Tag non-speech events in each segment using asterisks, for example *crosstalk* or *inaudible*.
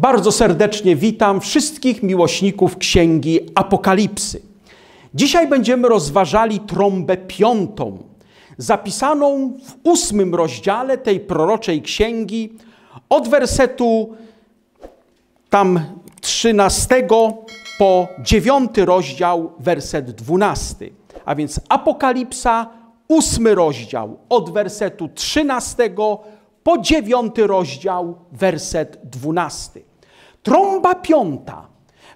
Bardzo serdecznie witam wszystkich miłośników Księgi Apokalipsy. Dzisiaj będziemy rozważali trąbę piątą, zapisaną w ósmym rozdziale tej proroczej księgi od wersetu tam 13 po 9 rozdział, werset 12. A więc Apokalipsa, ósmy rozdział, od wersetu 13 po 9 rozdział, werset 12. Trąba piąta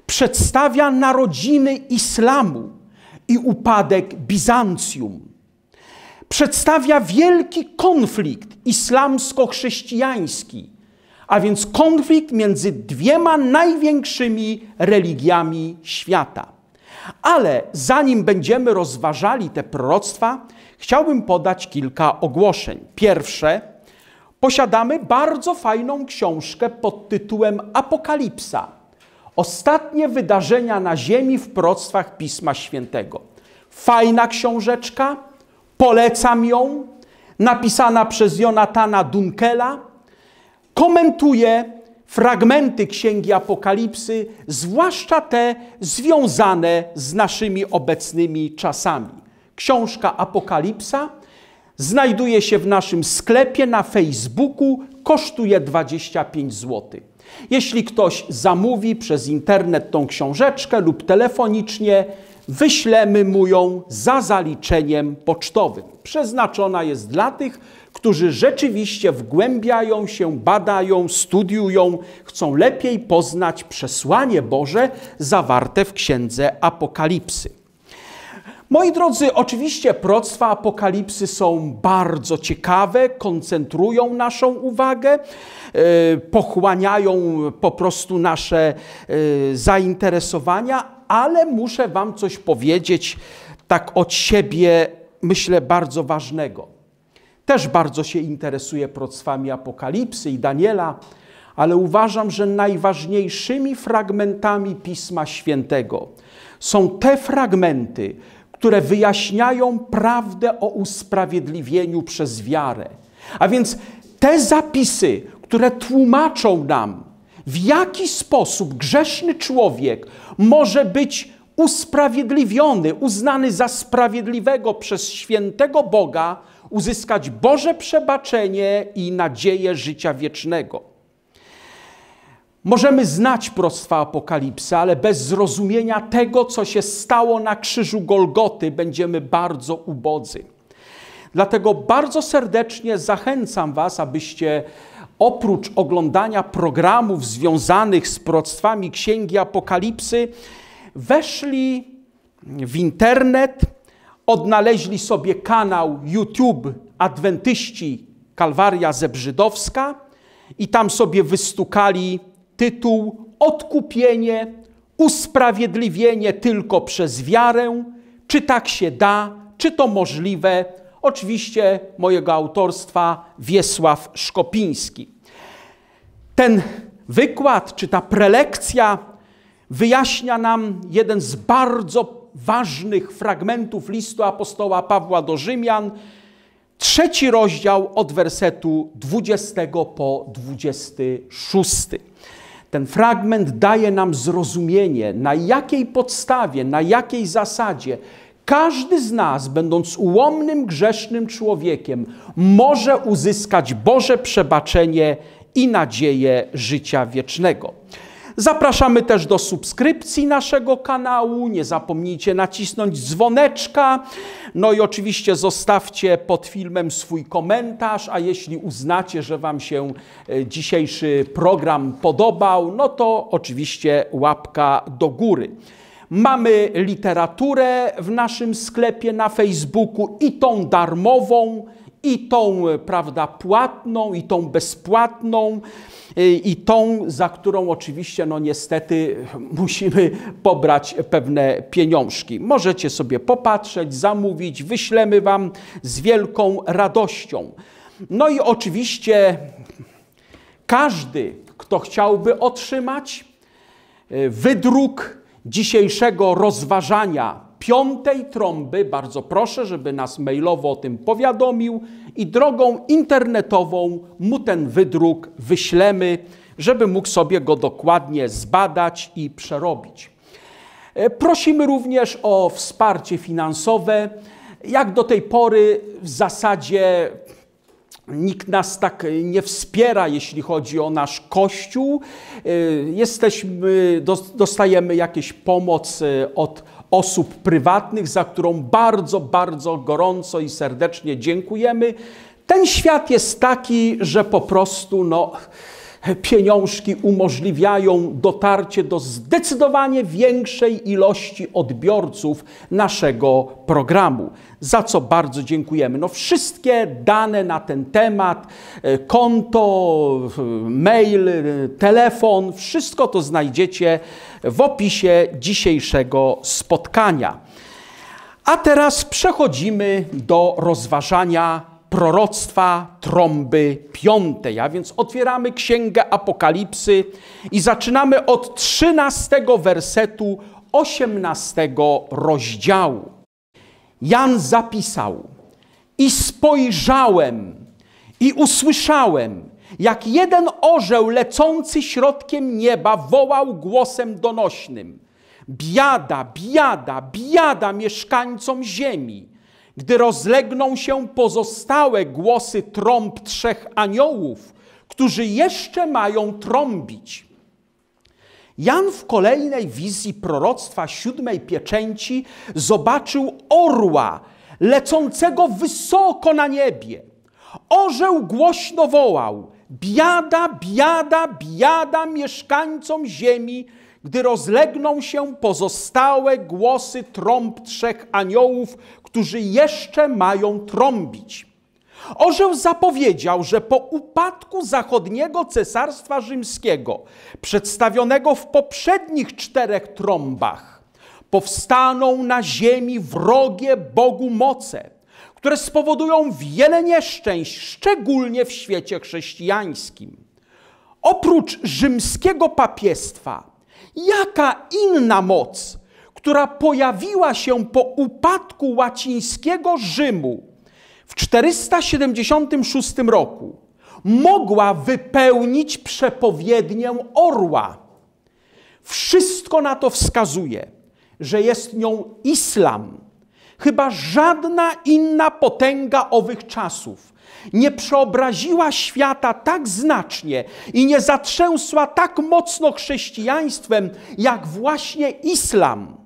przedstawia narodziny islamu i upadek Bizancjum. Przedstawia wielki konflikt islamsko-chrześcijański, a więc konflikt między dwiema największymi religiami świata. Ale zanim będziemy rozważali te proroctwa, chciałbym podać kilka ogłoszeń. Pierwsze, posiadamy bardzo fajną książkę pod tytułem Apokalipsa. Ostatnie wydarzenia na Ziemi w proctwach Pisma Świętego. Fajna książeczka, polecam ją, napisana przez Jonatana Dunkela. Komentuje fragmenty Księgi Apokalipsy, zwłaszcza te związane z naszymi obecnymi czasami. Książka Apokalipsa znajduje się w naszym sklepie na Facebooku, kosztuje 25 zł. Jeśli ktoś zamówi przez internet tą książeczkę lub telefonicznie, wyślemy mu ją za zaliczeniem pocztowym. Przeznaczona jest dla tych, którzy rzeczywiście wgłębiają się, badają, studiują, chcą lepiej poznać przesłanie Boże zawarte w Księdze Apokalipsy. Moi drodzy, oczywiście proctwa apokalipsy są bardzo ciekawe, koncentrują naszą uwagę, e, pochłaniają po prostu nasze e, zainteresowania, ale muszę Wam coś powiedzieć tak od siebie, myślę, bardzo ważnego. Też bardzo się interesuję proctwami apokalipsy i Daniela, ale uważam, że najważniejszymi fragmentami Pisma Świętego są te fragmenty, które wyjaśniają prawdę o usprawiedliwieniu przez wiarę. A więc te zapisy, które tłumaczą nam, w jaki sposób grzeszny człowiek może być usprawiedliwiony, uznany za sprawiedliwego przez świętego Boga, uzyskać Boże przebaczenie i nadzieję życia wiecznego. Możemy znać prostwa Apokalipsy, ale bez zrozumienia tego, co się stało na krzyżu Golgoty, będziemy bardzo ubodzy. Dlatego bardzo serdecznie zachęcam Was, abyście oprócz oglądania programów związanych z proctwami Księgi Apokalipsy, weszli w internet, odnaleźli sobie kanał YouTube Adwentyści Kalwaria Zebrzydowska i tam sobie wystukali tytuł Odkupienie, usprawiedliwienie tylko przez wiarę. Czy tak się da? Czy to możliwe? Oczywiście mojego autorstwa Wiesław Szkopiński. Ten wykład czy ta prelekcja wyjaśnia nam jeden z bardzo ważnych fragmentów listu apostoła Pawła do Rzymian, trzeci rozdział od wersetu 20 po 26 ten fragment daje nam zrozumienie, na jakiej podstawie, na jakiej zasadzie każdy z nas, będąc ułomnym, grzesznym człowiekiem, może uzyskać Boże przebaczenie i nadzieję życia wiecznego. Zapraszamy też do subskrypcji naszego kanału. Nie zapomnijcie nacisnąć dzwoneczka. No i oczywiście zostawcie pod filmem swój komentarz, a jeśli uznacie, że Wam się e, dzisiejszy program podobał, no to oczywiście łapka do góry. Mamy literaturę w naszym sklepie na Facebooku i tą darmową, i tą, e, prawda, płatną, i tą bezpłatną i tą, za którą oczywiście, no niestety, *laughs* musimy pobrać pewne pieniążki. Możecie sobie popatrzeć, zamówić, wyślemy Wam z wielką radością. No i oczywiście każdy, kto chciałby otrzymać e, wydruk dzisiejszego rozważania piątej trąby, bardzo proszę, żeby nas mailowo o tym powiadomił i drogą internetową mu ten wydruk wyślemy, żeby mógł sobie go dokładnie zbadać i przerobić. E, prosimy również o wsparcie finansowe. Jak do tej pory w zasadzie Nikt nas tak nie wspiera, jeśli chodzi o nasz kościół. E, jesteśmy, dostajemy jakieś pomoc e, od osób prywatnych, za którą bardzo, bardzo gorąco i serdecznie dziękujemy. Ten świat jest taki, że po prostu no pieniążki umożliwiają dotarcie do zdecydowanie większej ilości odbiorców naszego programu, za co bardzo dziękujemy. No wszystkie dane na ten temat, e, konto, mail, e, telefon, wszystko to znajdziecie w opisie dzisiejszego spotkania. A teraz przechodzimy do rozważania proroctwa trąby piątej. A więc otwieramy Księgę Apokalipsy i zaczynamy od 13 wersetu 18 rozdziału. Jan zapisał: I spojrzałem, i usłyszałem, jak jeden orzeł lecący środkiem nieba wołał głosem donośnym: Biada, biada, biada mieszkańcom ziemi gdy rozlegną się pozostałe głosy trąb trzech aniołów, którzy jeszcze mają trąbić. Jan w kolejnej wizji proroctwa siódmej pieczęci zobaczył orła lecącego wysoko na niebie. Orzeł głośno wołał: Biada, biada, biada mieszkańcom ziemi, gdy rozlegną się pozostałe głosy trąb trzech aniołów, którzy jeszcze mają trąbić. Orzeł zapowiedział, że po upadku zachodniego cesarstwa rzymskiego, przedstawionego w poprzednich czterech trąbach, powstaną na ziemi wrogie Bogu moce, które spowodują wiele nieszczęść, szczególnie w świecie chrześcijańskim. Oprócz rzymskiego papiestwa, jaka inna moc która pojawiła się po upadku łacińskiego Rzymu w 476 roku, mogła wypełnić przepowiednię orła. Wszystko na to wskazuje, że jest nią islam. Chyba żadna inna potęga owych czasów nie przeobraziła świata tak znacznie i nie zatrzęsła tak mocno chrześcijaństwem, jak właśnie islam.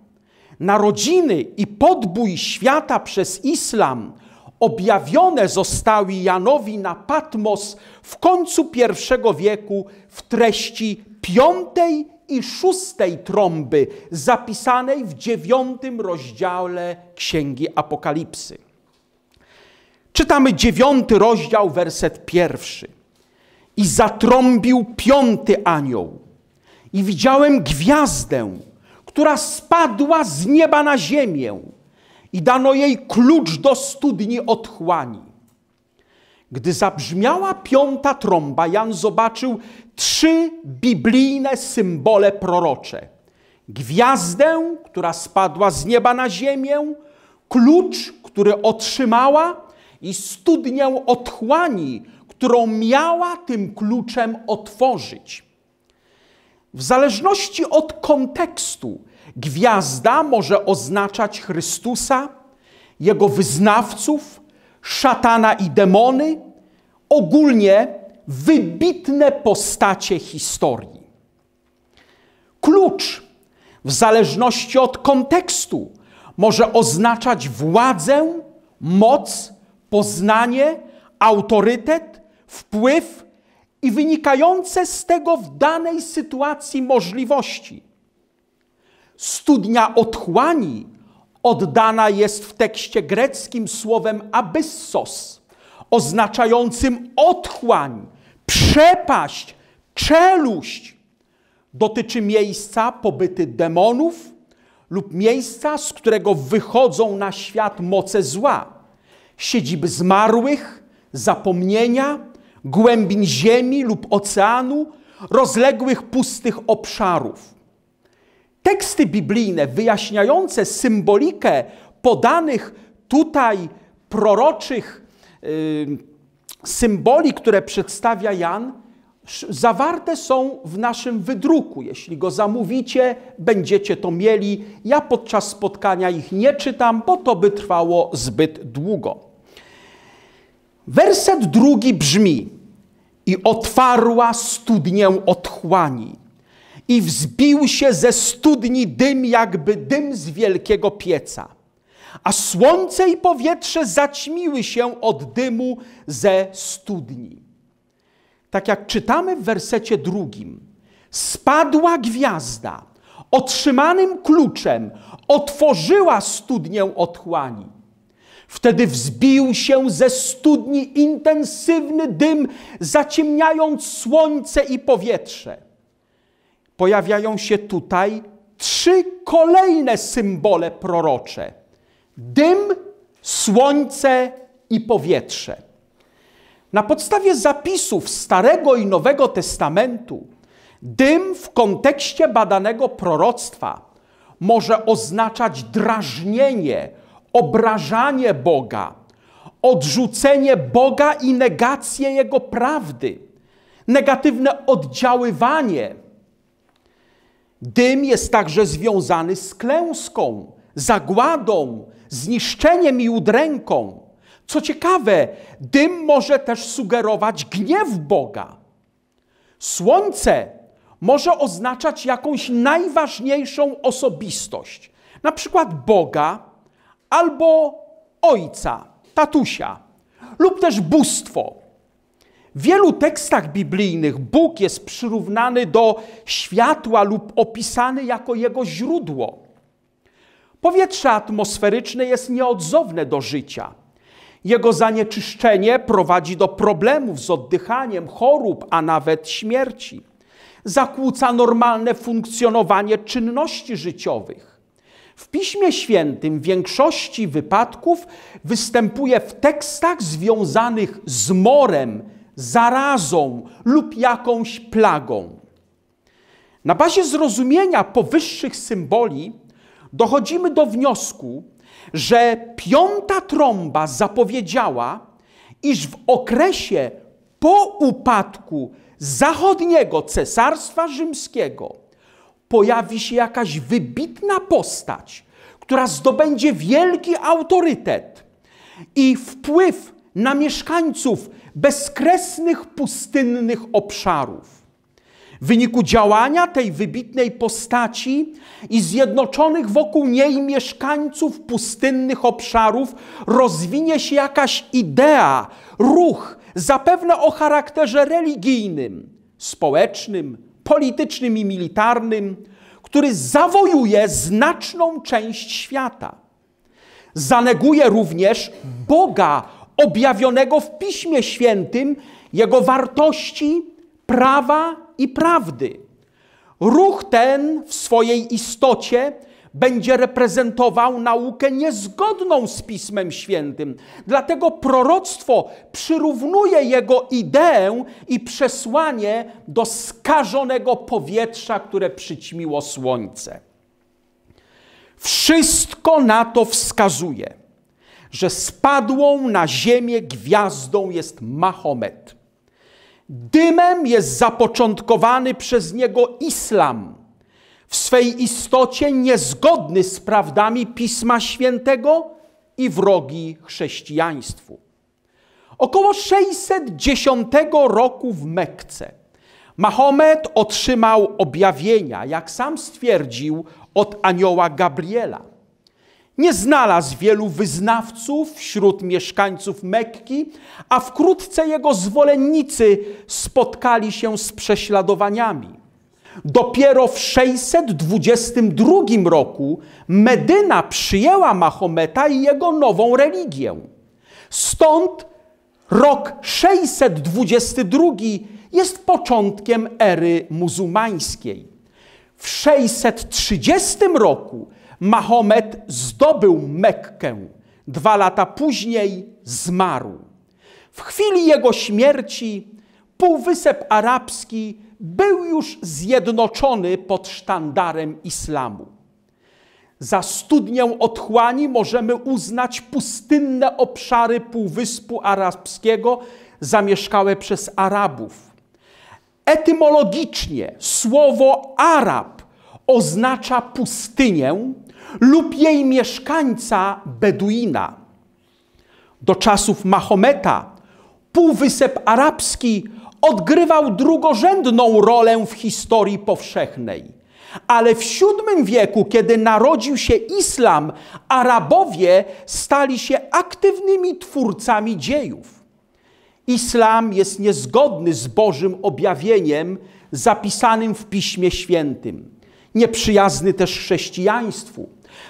Narodziny i podbój świata przez islam objawione zostały Janowi na Patmos w końcu I wieku w treści piątej i szóstej trąby zapisanej w dziewiątym rozdziale Księgi Apokalipsy. Czytamy dziewiąty rozdział, werset pierwszy. I zatrąbił piąty anioł. I widziałem gwiazdę, która spadła z nieba na ziemię i dano jej klucz do studni otchłani. Gdy zabrzmiała piąta trąba, Jan zobaczył trzy biblijne symbole prorocze: gwiazdę, która spadła z nieba na ziemię, klucz, który otrzymała, i studnię otchłani, którą miała tym kluczem otworzyć. W zależności od kontekstu, Gwiazda może oznaczać Chrystusa, jego wyznawców, szatana i demony, ogólnie wybitne postacie historii. Klucz, w zależności od kontekstu, może oznaczać władzę, moc, poznanie, autorytet, wpływ i wynikające z tego w danej sytuacji możliwości, Studnia otchłani oddana jest w tekście greckim słowem abyssos, oznaczającym otchłań, przepaść, czeluść. Dotyczy miejsca pobyty demonów lub miejsca, z którego wychodzą na świat moce zła, siedzib zmarłych, zapomnienia, głębin ziemi lub oceanu, rozległych pustych obszarów teksty biblijne wyjaśniające symbolikę podanych tutaj proroczych y, symboli, które przedstawia Jan, zawarte są w naszym wydruku. Jeśli go zamówicie, będziecie to mieli. Ja podczas spotkania ich nie czytam, bo to by trwało zbyt długo. Werset drugi brzmi: I otwarła studnię otchłani i wzbił się ze studni dym, jakby dym z wielkiego pieca. A słońce i powietrze zaćmiły się od dymu ze studni. Tak jak czytamy w wersecie drugim, spadła gwiazda, otrzymanym kluczem otworzyła studnię otchłani. Wtedy wzbił się ze studni intensywny dym, zaciemniając słońce i powietrze pojawiają się tutaj trzy kolejne symbole prorocze: dym, słońce i powietrze. Na podstawie zapisów Starego i Nowego Testamentu, dym w kontekście badanego proroctwa może oznaczać drażnienie, obrażanie Boga, odrzucenie Boga i negację Jego prawdy, negatywne oddziaływanie Dym jest także związany z klęską, zagładą, zniszczeniem i udręką. Co ciekawe, dym może też sugerować gniew Boga. Słońce może oznaczać jakąś najważniejszą osobistość, na przykład Boga albo Ojca, tatusia, lub też bóstwo, w wielu tekstach biblijnych Bóg jest przyrównany do światła lub opisany jako jego źródło. Powietrze atmosferyczne jest nieodzowne do życia. Jego zanieczyszczenie prowadzi do problemów z oddychaniem, chorób, a nawet śmierci. Zakłóca normalne funkcjonowanie czynności życiowych. W Piśmie Świętym w większości wypadków występuje w tekstach związanych z morem, zarazą lub jakąś plagą. Na bazie zrozumienia powyższych symboli dochodzimy do wniosku, że piąta trąba zapowiedziała, iż w okresie po upadku zachodniego cesarstwa rzymskiego pojawi się jakaś wybitna postać, która zdobędzie wielki autorytet i wpływ na mieszkańców bezkresnych, pustynnych obszarów. W wyniku działania tej wybitnej postaci i zjednoczonych wokół niej mieszkańców pustynnych obszarów rozwinie się jakaś idea, ruch, zapewne o charakterze religijnym, społecznym, politycznym i militarnym, który zawojuje znaczną część świata. Zaneguje również Boga objawionego w Piśmie Świętym, jego wartości, prawa i prawdy. Ruch ten w swojej istocie będzie reprezentował naukę niezgodną z Pismem Świętym. Dlatego proroctwo przyrównuje jego ideę i przesłanie do skażonego powietrza, które przyćmiło słońce. Wszystko na to wskazuje że spadłą na ziemię gwiazdą jest Mahomet. Dymem jest zapoczątkowany przez niego islam, w swej istocie niezgodny z prawdami Pisma Świętego i wrogi chrześcijaństwu. Około 610 roku w Mekce Mahomet otrzymał objawienia, jak sam stwierdził, od anioła Gabriela – nie znalazł wielu wyznawców wśród mieszkańców Mekki, a wkrótce jego zwolennicy spotkali się z prześladowaniami. Dopiero w 622 roku Medyna przyjęła Mahometa i jego nową religię. Stąd rok 622 jest początkiem ery muzułmańskiej. W 630 roku Mahomet zdobył Mekkę, dwa lata później zmarł. W chwili jego śmierci Półwysep Arabski był już zjednoczony pod sztandarem islamu. Za studnię otchłani możemy uznać pustynne obszary Półwyspu Arabskiego zamieszkałe przez Arabów. Etymologicznie słowo Arab oznacza pustynię, lub jej mieszkańca Beduina. Do czasów Mahometa Półwysep Arabski odgrywał drugorzędną rolę w historii powszechnej. Ale w VII wieku, kiedy narodził się islam, Arabowie stali się aktywnymi twórcami dziejów. Islam jest niezgodny z Bożym objawieniem zapisanym w Piśmie Świętym, nieprzyjazny też chrześcijaństwu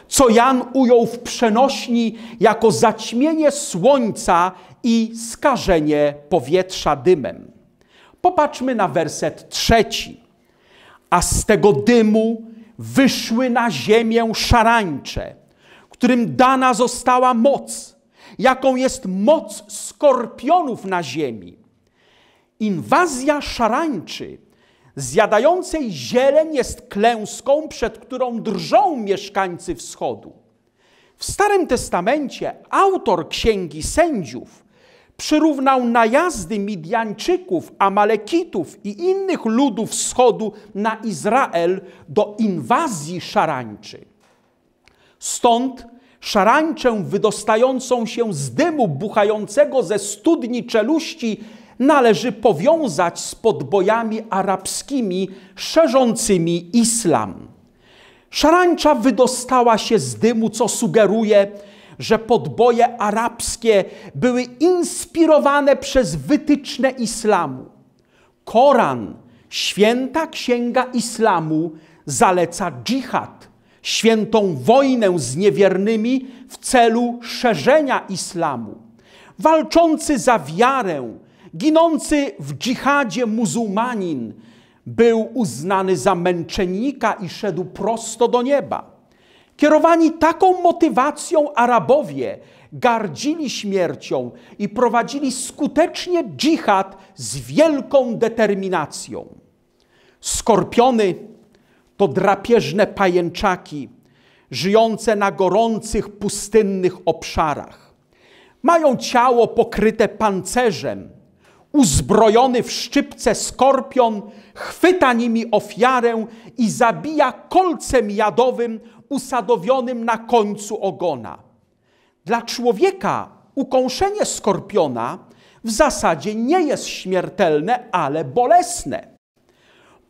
co Jan ujął w przenośni jako zaćmienie słońca i skażenie powietrza dymem. Popatrzmy na werset trzeci. A z tego dymu wyszły na ziemię szarańcze, którym dana została moc, jaką jest moc skorpionów na ziemi. Inwazja szarańczy zjadającej zieleń jest klęską, przed którą drżą mieszkańcy wschodu. W Starym Testamencie autor Księgi Sędziów przyrównał najazdy Midjańczyków, Amalekitów i innych ludów wschodu na Izrael do inwazji szarańczy. Stąd szarańczę wydostającą się z dymu buchającego ze studni czeluści należy powiązać z podbojami arabskimi szerzącymi islam. Szarańcza wydostała się z dymu, co sugeruje, że podboje arabskie były inspirowane przez wytyczne islamu. Koran, święta księga islamu, zaleca dżihad, świętą wojnę z niewiernymi w celu szerzenia islamu. Walczący za wiarę, Ginący w dżihadzie muzułmanin był uznany za męczennika i szedł prosto do nieba. Kierowani taką motywacją Arabowie gardzili śmiercią i prowadzili skutecznie dżihad z wielką determinacją. Skorpiony to drapieżne pajęczaki żyjące na gorących, pustynnych obszarach. Mają ciało pokryte pancerzem, uzbrojony w szczypce skorpion, chwyta nimi ofiarę i zabija kolcem jadowym usadowionym na końcu ogona. Dla człowieka ukąszenie skorpiona w zasadzie nie jest śmiertelne, ale bolesne.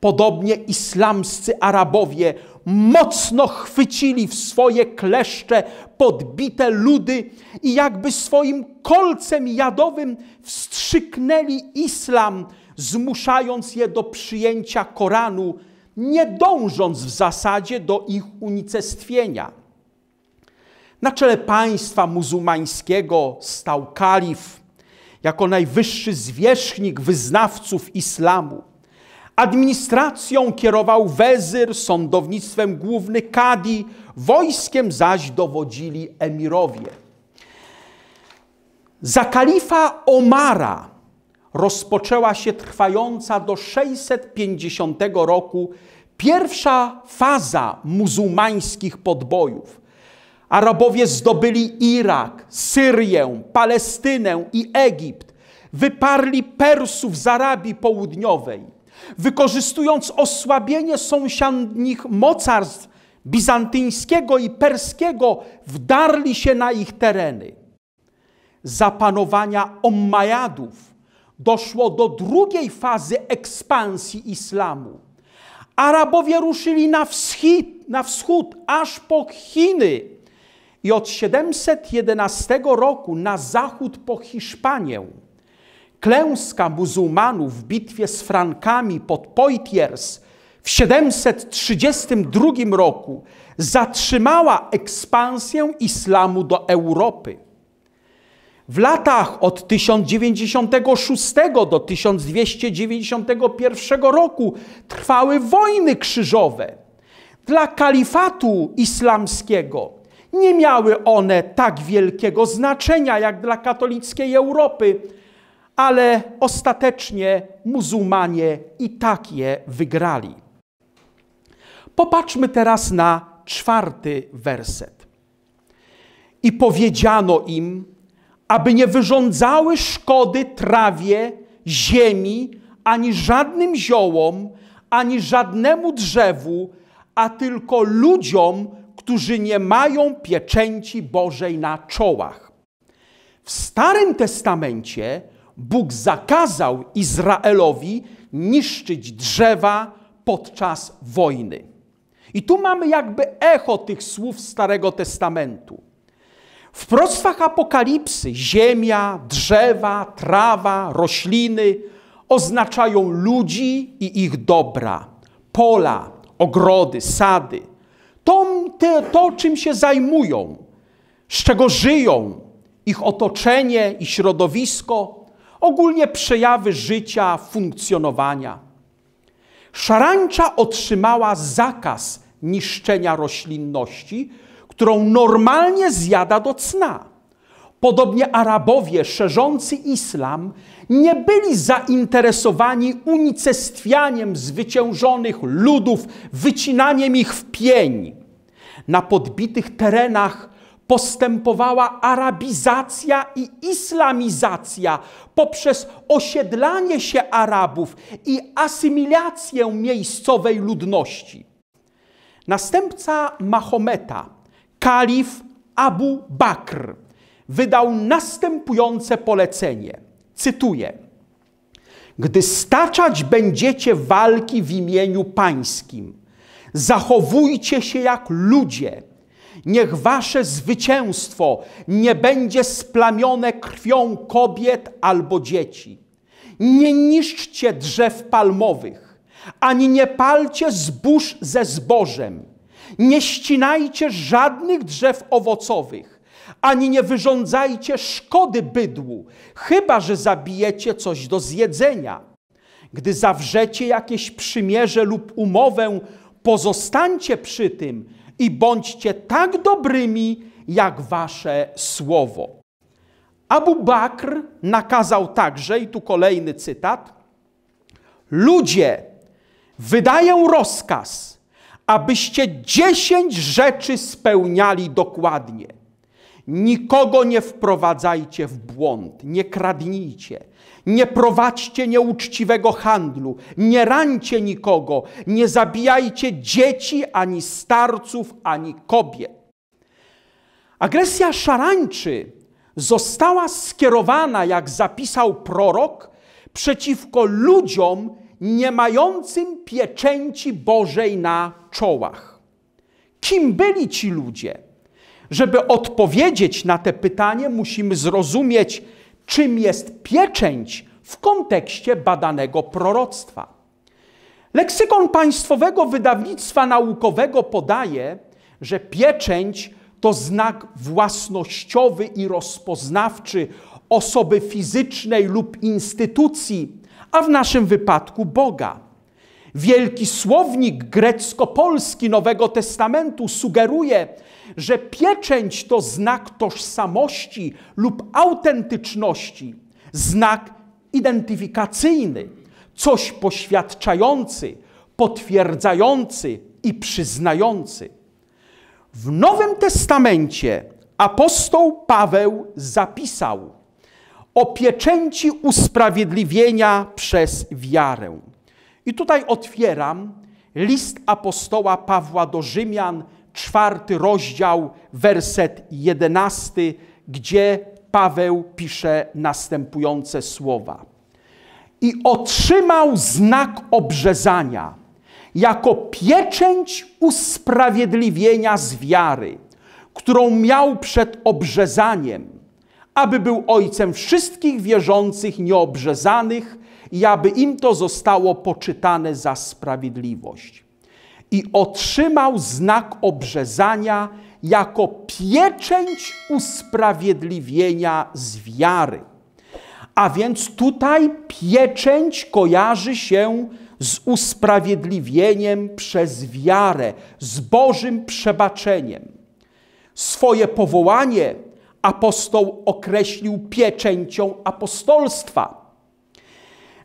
Podobnie islamscy Arabowie mocno chwycili w swoje kleszcze podbite ludy i jakby swoim kolcem jadowym wstrzyknęli islam, zmuszając je do przyjęcia Koranu, nie dążąc w zasadzie do ich unicestwienia. Na czele państwa muzułmańskiego stał kalif, jako najwyższy zwierzchnik wyznawców islamu. Administracją kierował wezyr, sądownictwem główny kadi, wojskiem zaś dowodzili emirowie. Za kalifa Omara rozpoczęła się trwająca do 650 roku pierwsza faza muzułmańskich podbojów. Arabowie zdobyli Irak, Syrię, Palestynę i Egipt. Wyparli Persów z Arabii Południowej wykorzystując osłabienie sąsiadnich mocarstw bizantyńskiego i perskiego, wdarli się na ich tereny. Zapanowania Ommajadów doszło do drugiej fazy ekspansji islamu. Arabowie ruszyli na wschód, na wschód aż po Chiny i od 711 roku na zachód po Hiszpanię. Klęska muzułmanów w bitwie z Frankami pod Poitiers w 732 roku zatrzymała ekspansję islamu do Europy. W latach od 1096 do 1291 roku trwały wojny krzyżowe. Dla kalifatu islamskiego nie miały one tak wielkiego znaczenia jak dla katolickiej Europy, ale ostatecznie muzułmanie i tak je wygrali. Popatrzmy teraz na czwarty werset. I powiedziano im, aby nie wyrządzały szkody trawie, ziemi, ani żadnym ziołom, ani żadnemu drzewu, a tylko ludziom, którzy nie mają pieczęci Bożej na czołach. W Starym Testamencie Bóg zakazał Izraelowi niszczyć drzewa podczas wojny. I tu mamy jakby echo tych słów Starego Testamentu. W prostach Apokalipsy ziemia, drzewa, trawa, rośliny oznaczają ludzi i ich dobra, pola, ogrody, sady. To, te, to czym się zajmują, z czego żyją, ich otoczenie i środowisko ogólnie przejawy życia, funkcjonowania. Szarańcza otrzymała zakaz niszczenia roślinności, którą normalnie zjada do cna. Podobnie Arabowie szerzący islam nie byli zainteresowani unicestwianiem zwyciężonych ludów, wycinaniem ich w pień. Na podbitych terenach postępowała arabizacja i islamizacja poprzez osiedlanie się Arabów i asymilację miejscowej ludności. Następca Mahometa, kalif Abu Bakr, wydał następujące polecenie. Cytuję: Gdy staczać będziecie walki w imieniu pańskim, zachowujcie się jak ludzie Niech wasze zwycięstwo nie będzie splamione krwią kobiet albo dzieci. Nie niszczcie drzew palmowych, ani nie palcie zbóż ze zbożem. Nie ścinajcie żadnych drzew owocowych, ani nie wyrządzajcie szkody bydłu, chyba że zabijecie coś do zjedzenia. Gdy zawrzecie jakieś przymierze lub umowę, pozostańcie przy tym, i bądźcie tak dobrymi, jak wasze słowo. Abu Bakr nakazał także, i tu kolejny cytat: Ludzie, wydaję rozkaz, abyście dziesięć rzeczy spełniali dokładnie. Nikogo nie wprowadzajcie w błąd, nie kradnijcie nie prowadźcie nieuczciwego handlu, nie rańcie nikogo, nie zabijajcie dzieci, ani starców, ani kobiet. Agresja szarańczy została skierowana, jak zapisał prorok, przeciwko ludziom nie mającym pieczęci Bożej na czołach. Kim byli ci ludzie? Żeby odpowiedzieć na te pytanie, musimy zrozumieć, czym jest pieczęć w kontekście badanego proroctwa. Leksykon Państwowego Wydawnictwa Naukowego podaje, że pieczęć to znak własnościowy i rozpoznawczy osoby fizycznej lub instytucji, a w naszym wypadku Boga. Wielki słownik grecko-polski Nowego Testamentu sugeruje, że pieczęć to znak tożsamości lub autentyczności, znak identyfikacyjny, coś poświadczający, potwierdzający i przyznający. W Nowym Testamencie apostoł Paweł zapisał o pieczęci usprawiedliwienia przez wiarę. I tutaj otwieram list apostoła Pawła do Rzymian, czwarty rozdział, werset jedenasty, gdzie Paweł pisze następujące słowa. I otrzymał znak obrzezania jako pieczęć usprawiedliwienia z wiary, którą miał przed obrzezaniem, aby był ojcem wszystkich wierzących nieobrzezanych, i aby im to zostało poczytane za sprawiedliwość. I otrzymał znak obrzezania jako pieczęć usprawiedliwienia z wiary. A więc tutaj pieczęć kojarzy się z usprawiedliwieniem przez wiarę, z Bożym przebaczeniem. Swoje powołanie apostoł określił pieczęcią apostolstwa.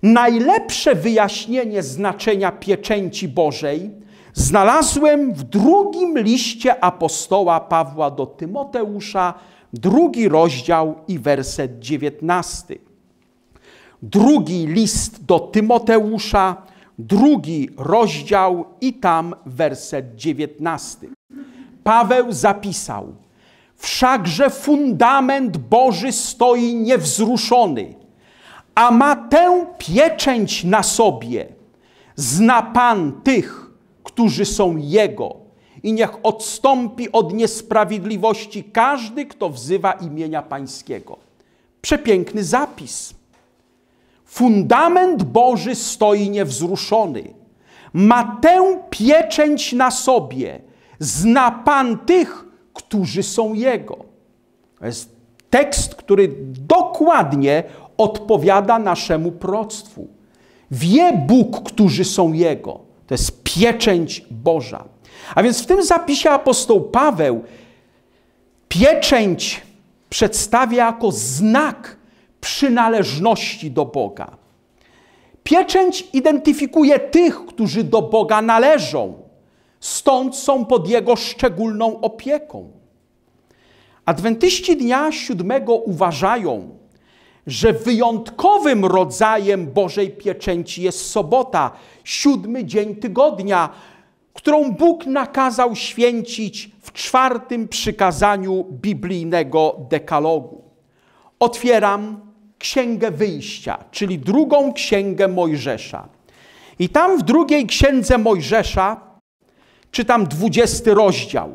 Najlepsze wyjaśnienie znaczenia pieczęci Bożej znalazłem w drugim liście apostoła Pawła do Tymoteusza, drugi rozdział i werset dziewiętnasty. Drugi list do Tymoteusza, drugi rozdział i tam werset dziewiętnasty. Paweł zapisał: Wszakże fundament Boży stoi niewzruszony a ma tę pieczęć na sobie. Zna Pan tych, którzy są Jego i niech odstąpi od niesprawiedliwości każdy, kto wzywa imienia Pańskiego. Przepiękny zapis. Fundament Boży stoi niewzruszony. Ma tę pieczęć na sobie. Zna Pan tych, którzy są Jego. To jest tekst, który dokładnie odpowiada naszemu proctwu. Wie Bóg, którzy są Jego. To jest pieczęć Boża. A więc w tym zapisie apostoł Paweł pieczęć przedstawia jako znak przynależności do Boga. Pieczęć identyfikuje tych, którzy do Boga należą, stąd są pod Jego szczególną opieką. Adwentyści dnia siódmego uważają, że wyjątkowym rodzajem Bożej pieczęci jest sobota, siódmy dzień tygodnia, którą Bóg nakazał święcić w czwartym przykazaniu biblijnego dekalogu. Otwieram Księgę Wyjścia, czyli drugą Księgę Mojżesza. I tam w drugiej Księdze Mojżesza czytam dwudziesty rozdział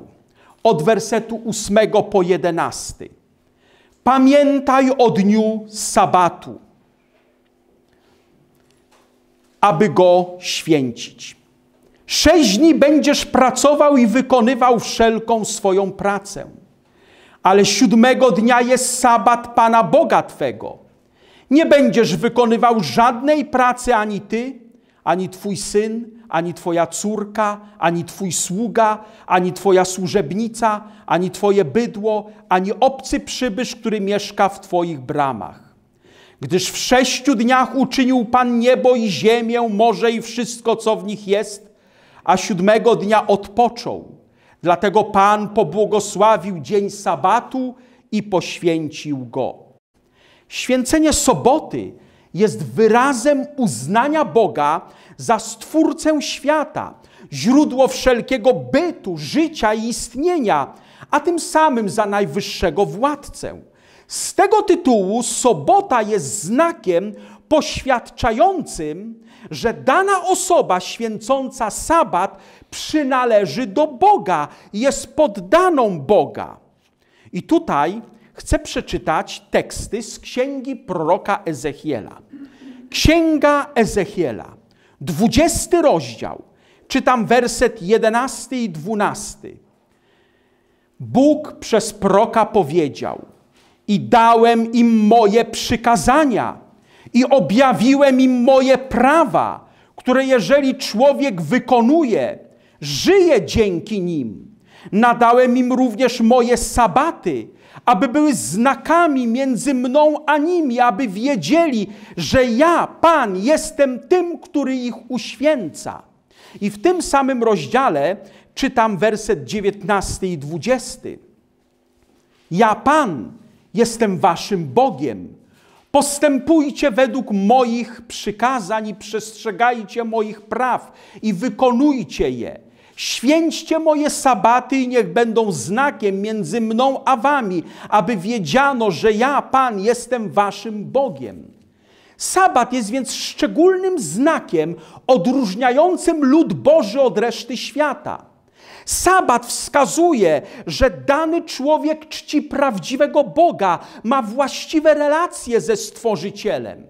od wersetu ósmego po jedenasty. Pamiętaj o dniu sabatu, aby go święcić. Sześć dni będziesz pracował i wykonywał wszelką swoją pracę, ale siódmego dnia jest sabat Pana Boga Twego. Nie będziesz wykonywał żadnej pracy ani ty, ani twój syn, ani Twoja córka, ani Twój sługa, ani Twoja służebnica, ani Twoje bydło, ani obcy przybysz, który mieszka w Twoich bramach. Gdyż w sześciu dniach uczynił Pan niebo i ziemię, morze i wszystko, co w nich jest, a siódmego dnia odpoczął. Dlatego Pan pobłogosławił dzień sabatu i poświęcił go. Święcenie soboty jest wyrazem uznania Boga za Stwórcę świata, źródło wszelkiego bytu, życia i istnienia, a tym samym za najwyższego władcę. Z tego tytułu sobota jest znakiem poświadczającym, że dana osoba święcąca sabat przynależy do Boga, jest poddaną Boga. I tutaj chcę przeczytać teksty z księgi proroka Ezechiela. Księga Ezechiela, 20 rozdział. Czytam werset 11 i 12. Bóg przez proka powiedział: I dałem im moje przykazania, i objawiłem im moje prawa, które jeżeli człowiek wykonuje, żyje dzięki nim. Nadałem im również moje sabaty aby były znakami między mną a nimi, aby wiedzieli, że ja, Pan, jestem tym, który ich uświęca. I w tym samym rozdziale czytam werset 19 i 20. Ja, Pan, jestem waszym Bogiem. Postępujcie według moich przykazań i przestrzegajcie moich praw i wykonujcie je Święćcie moje sabaty i niech będą znakiem między mną a wami, aby wiedziano, że ja, Pan, jestem waszym Bogiem. Sabat jest więc szczególnym znakiem odróżniającym lud Boży od reszty świata. Sabat wskazuje, że dany człowiek czci prawdziwego Boga, ma właściwe relacje ze Stworzycielem.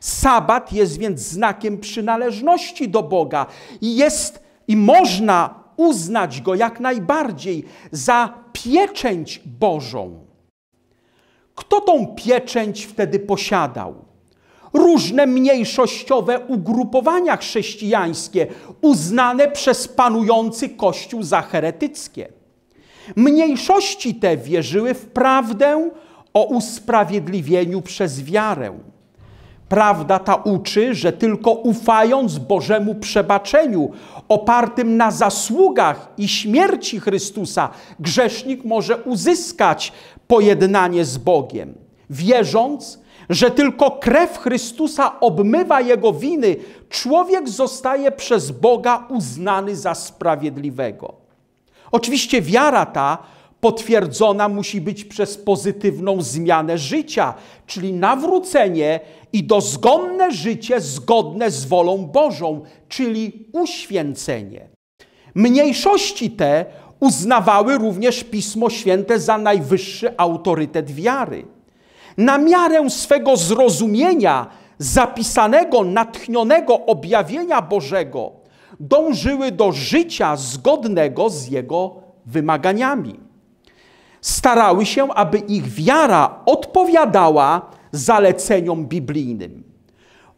Sabat jest więc znakiem przynależności do Boga i jest i można uznać go jak najbardziej za pieczęć Bożą. Kto tą pieczęć wtedy posiadał? Różne mniejszościowe ugrupowania chrześcijańskie, uznane przez panujący Kościół za heretyckie. Mniejszości te wierzyły w prawdę o usprawiedliwieniu przez wiarę. Prawda ta uczy, że tylko ufając Bożemu przebaczeniu, opartym na zasługach i śmierci Chrystusa, grzesznik może uzyskać pojednanie z Bogiem. Wierząc, że tylko krew Chrystusa obmywa jego winy, człowiek zostaje przez Boga uznany za sprawiedliwego. Oczywiście wiara ta potwierdzona musi być przez pozytywną zmianę życia, czyli nawrócenie i dozgonne życie zgodne z wolą Bożą, czyli uświęcenie. Mniejszości te uznawały również Pismo Święte za najwyższy autorytet wiary. Na miarę swego zrozumienia, zapisanego, natchnionego objawienia Bożego, dążyły do życia zgodnego z Jego wymaganiami starały się, aby ich wiara odpowiadała zaleceniom biblijnym.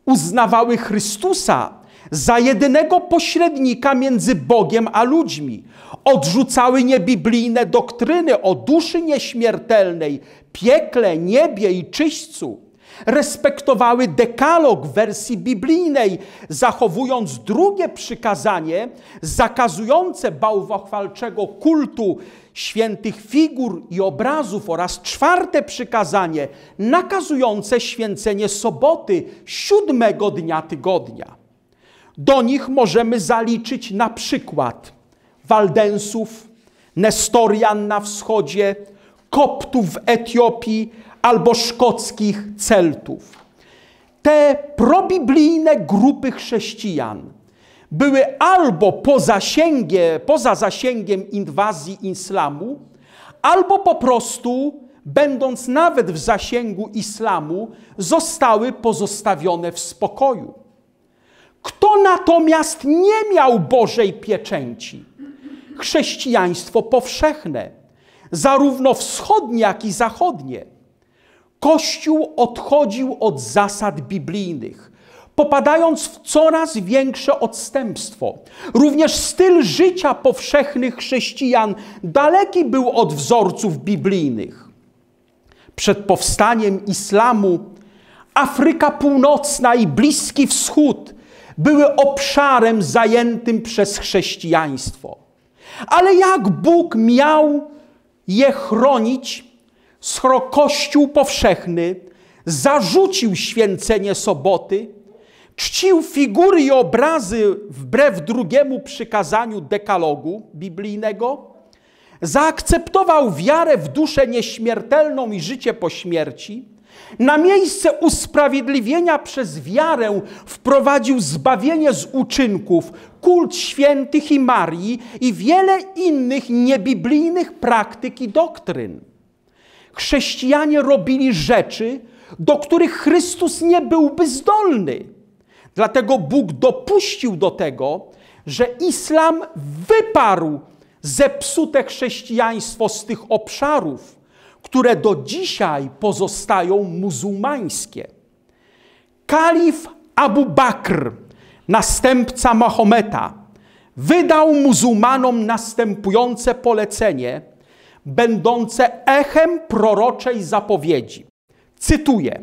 Uznawały Chrystusa za jedynego pośrednika między Bogiem a ludźmi. Odrzucały niebiblijne doktryny o duszy nieśmiertelnej, piekle, niebie i czyśćcu respektowały dekalog w wersji biblijnej, zachowując drugie przykazanie zakazujące bałwochwalczego kultu świętych figur i obrazów oraz czwarte przykazanie nakazujące święcenie soboty siódmego dnia tygodnia. Do nich możemy zaliczyć na przykład Waldensów, Nestorian na wschodzie, Koptów w Etiopii, albo szkockich Celtów. Te probiblijne grupy chrześcijan były albo poza zasięgiem inwazji islamu, albo po prostu, będąc nawet w zasięgu islamu, zostały pozostawione w spokoju. Kto natomiast nie miał Bożej pieczęci? Chrześcijaństwo powszechne, zarówno wschodnie, jak i zachodnie Kościół odchodził od zasad biblijnych, popadając w coraz większe odstępstwo. Również styl życia powszechnych chrześcijan daleki był od wzorców biblijnych. Przed powstaniem islamu Afryka Północna i Bliski Wschód były obszarem zajętym przez chrześcijaństwo. Ale jak Bóg miał je chronić skoro Kościół powszechny zarzucił święcenie soboty, czcił figury i obrazy wbrew drugiemu przykazaniu dekalogu biblijnego, zaakceptował wiarę w duszę nieśmiertelną i życie po śmierci, na miejsce usprawiedliwienia przez wiarę wprowadził zbawienie z uczynków, kult świętych i Marii i wiele innych niebiblijnych praktyk i doktryn chrześcijanie robili rzeczy, do których Chrystus nie byłby zdolny. Dlatego Bóg dopuścił do tego, że islam wyparł zepsute chrześcijaństwo z tych obszarów, które do dzisiaj pozostają muzułmańskie. Kalif Abu Bakr, następca Mahometa, wydał muzułmanom następujące polecenie – będące echem proroczej zapowiedzi. Cytuję.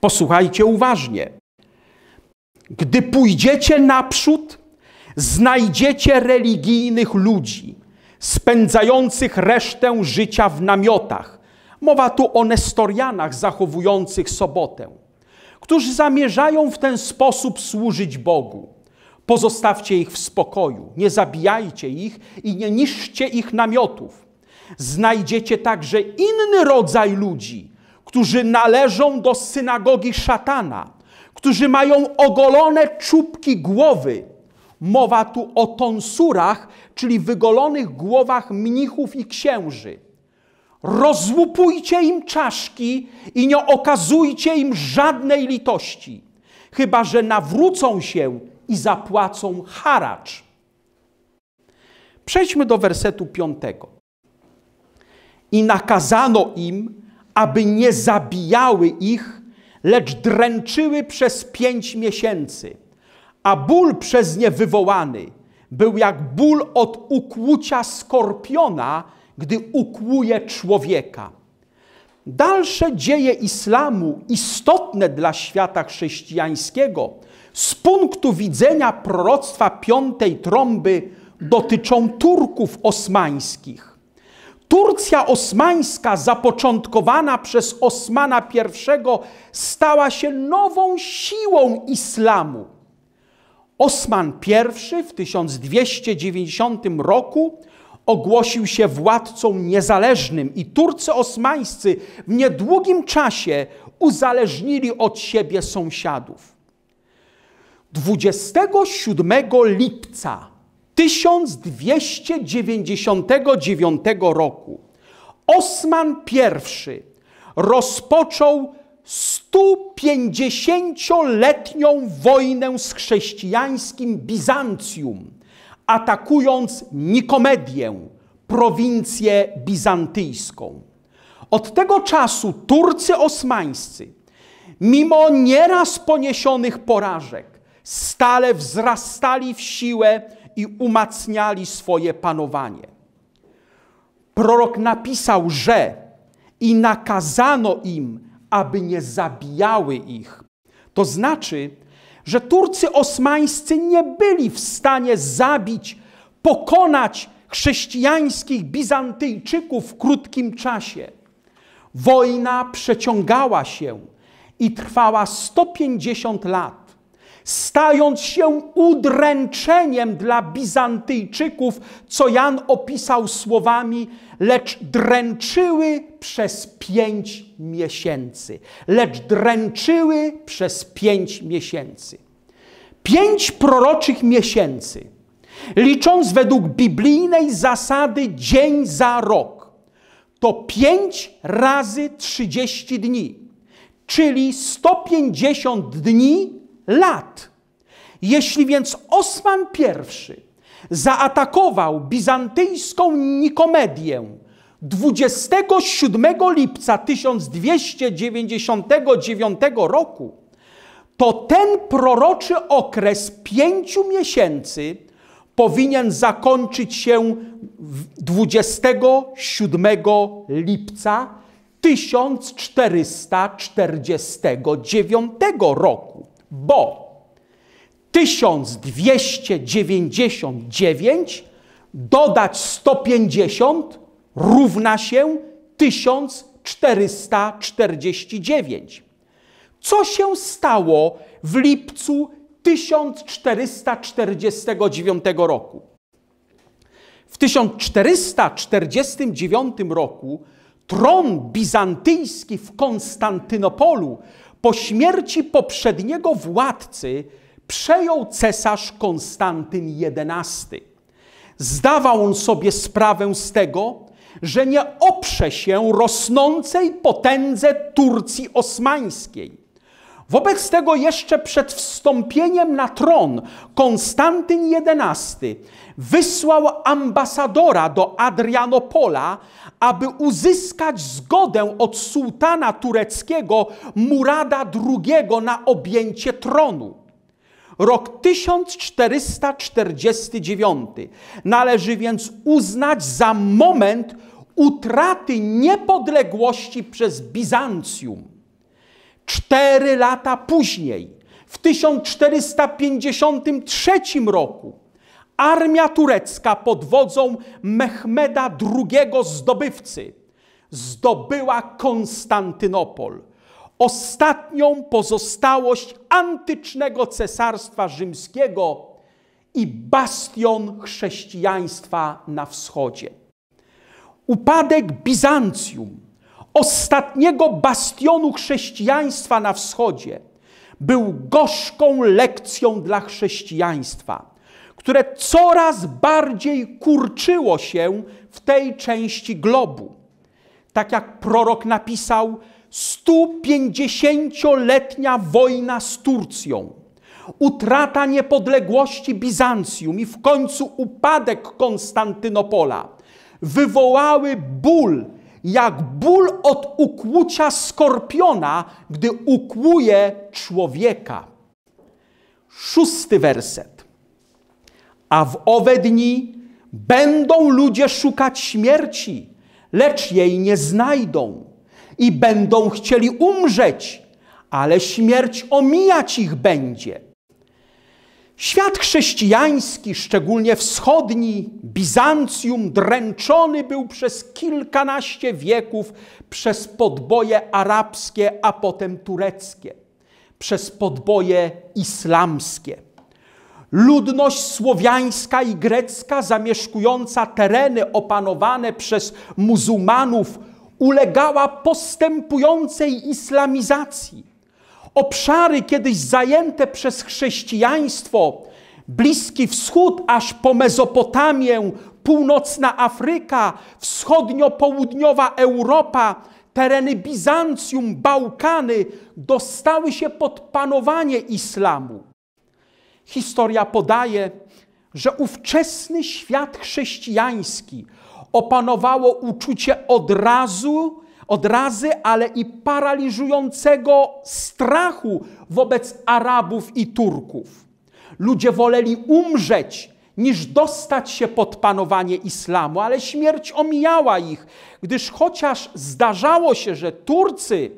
Posłuchajcie uważnie. Gdy pójdziecie naprzód, znajdziecie religijnych ludzi, spędzających resztę życia w namiotach. Mowa tu o nestorianach zachowujących sobotę, którzy zamierzają w ten sposób służyć Bogu. Pozostawcie ich w spokoju, nie zabijajcie ich i nie niszczcie ich namiotów. Znajdziecie także inny rodzaj ludzi, którzy należą do synagogi szatana, którzy mają ogolone czubki głowy. Mowa tu o tonsurach, czyli wygolonych głowach mnichów i księży. Rozłupujcie im czaszki i nie okazujcie im żadnej litości, chyba że nawrócą się i zapłacą haracz. Przejdźmy do wersetu piątego i nakazano im, aby nie zabijały ich, lecz dręczyły przez pięć miesięcy. A ból przez nie wywołany był jak ból od ukłucia skorpiona, gdy ukłuje człowieka. Dalsze dzieje islamu, istotne dla świata chrześcijańskiego, z punktu widzenia proroctwa piątej trąby, dotyczą Turków osmańskich. Turcja osmańska, zapoczątkowana przez Osmana I, stała się nową siłą islamu. Osman I w 1290 roku ogłosił się władcą niezależnym i Turcy osmańscy w niedługim czasie uzależnili od siebie sąsiadów. 27 lipca 1299 roku Osman I rozpoczął 150-letnią wojnę z chrześcijańskim Bizancjum, atakując Nikomedię, prowincję bizantyjską. Od tego czasu Turcy osmańscy, mimo nieraz poniesionych porażek, stale wzrastali w siłę i umacniali swoje panowanie. Prorok napisał, że i nakazano im, aby nie zabijały ich. To znaczy, że Turcy osmańscy nie byli w stanie zabić, pokonać chrześcijańskich Bizantyjczyków w krótkim czasie. Wojna przeciągała się i trwała 150 lat stając się udręczeniem dla Bizantyjczyków, co Jan opisał słowami, lecz dręczyły przez pięć miesięcy. Lecz dręczyły przez pięć miesięcy. Pięć proroczych miesięcy, licząc według biblijnej zasady dzień za rok, to pięć razy trzydzieści dni, czyli 150 dni lat. Jeśli więc Osman I zaatakował bizantyjską Nikomedię 27 lipca 1299 roku, to ten proroczy okres pięciu miesięcy powinien zakończyć się 27 lipca 1449 roku bo 1299 dodać 150 równa się 1449. Co się stało w lipcu 1449 roku? W 1449 roku tron bizantyjski w Konstantynopolu po śmierci poprzedniego władcy przejął cesarz Konstantyn XI. Zdawał on sobie sprawę z tego, że nie oprze się rosnącej potędze Turcji osmańskiej. Wobec tego jeszcze przed wstąpieniem na tron Konstantyn XI wysłał ambasadora do Adrianopola, aby uzyskać zgodę od sułtana tureckiego Murada II na objęcie tronu. Rok 1449 należy więc uznać za moment utraty niepodległości przez Bizancjum. Cztery lata później, w 1453 roku, Armia turecka pod wodzą Mehmeda II zdobywcy zdobyła Konstantynopol, ostatnią pozostałość antycznego cesarstwa rzymskiego i bastion chrześcijaństwa na wschodzie. Upadek Bizancjum, ostatniego bastionu chrześcijaństwa na wschodzie, był gorzką lekcją dla chrześcijaństwa które coraz bardziej kurczyło się w tej części globu. Tak jak prorok napisał, 150-letnia wojna z Turcją, utrata niepodległości Bizancjum i w końcu upadek Konstantynopola wywołały ból, jak ból od ukłucia skorpiona, gdy ukłuje człowieka. Szósty werset. A w owe dni będą ludzie szukać śmierci, lecz jej nie znajdą i będą chcieli umrzeć, ale śmierć omijać ich będzie. Świat chrześcijański, szczególnie wschodni, Bizancjum, dręczony był przez kilkanaście wieków przez podboje arabskie, a potem tureckie, przez podboje islamskie. Ludność słowiańska i grecka zamieszkująca tereny opanowane przez muzułmanów ulegała postępującej islamizacji. Obszary kiedyś zajęte przez chrześcijaństwo, Bliski Wschód aż po Mezopotamię, północna Afryka, wschodnio-południowa Europa, tereny Bizancjum, Bałkany dostały się pod panowanie islamu historia podaje, że ówczesny świat chrześcijański opanowało uczucie odrazu, odrazy, ale i paraliżującego strachu wobec Arabów i Turków. Ludzie woleli umrzeć niż dostać się pod panowanie islamu, ale śmierć omijała ich, gdyż chociaż zdarzało się, że Turcy